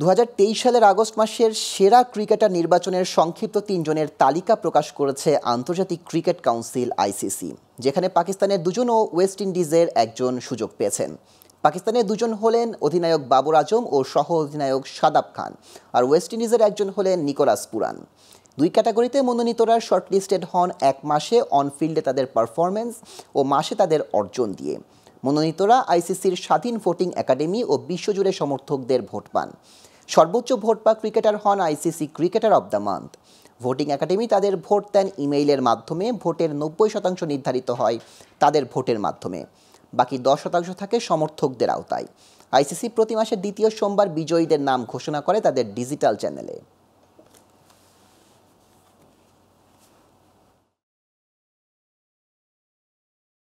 দু সালের আগস্ট মাসের সেরা ক্রিকেটার নির্বাচনের সংক্ষিপ্ত তিনজনের তালিকা প্রকাশ করেছে আন্তর্জাতিক ক্রিকেট কাউন্সিল আইসিসি যেখানে পাকিস্তানের দুজন ও ওয়েস্ট ইন্ডিজের একজন সুযোগ পেয়েছেন পাকিস্তানের দুজন হলেন অধিনায়ক বাবর আজম ও সহ অধিনায়ক সাদাব খান আর ওয়েস্ট ইন্ডিজের একজন হলেন নিকোলাস পুরান দুই ক্যাটাগরিতে মনোনীতরা শর্টলিস্টেড হন এক মাসে অনফিল্ডে তাদের পারফরমেন্স ও মাসে তাদের অর্জন দিয়ে মনোনীতরা আইসিসির স্বাধীন ভোটিং একাডেমি ও বিশ্বজুড়ে সমর্থকদের ভোট পান সর্বোচ্চ ভোট পা ক্রিকেটার হন ICC cricketer of the month voting academy তাদের ভোট দেন ইমেইলের মাধ্যমে ভোটের নব্বই শতাংশ নির্ধারিত হয় তাদের ভোটের মাধ্যমে বাকি দশ শতাংশ থাকে সমর্থকদের আওতায় আইসিসি প্রতি মাসের দ্বিতীয় সোমবার বিজয়ীদের নাম ঘোষণা করে তাদের ডিজিটাল চ্যানেলে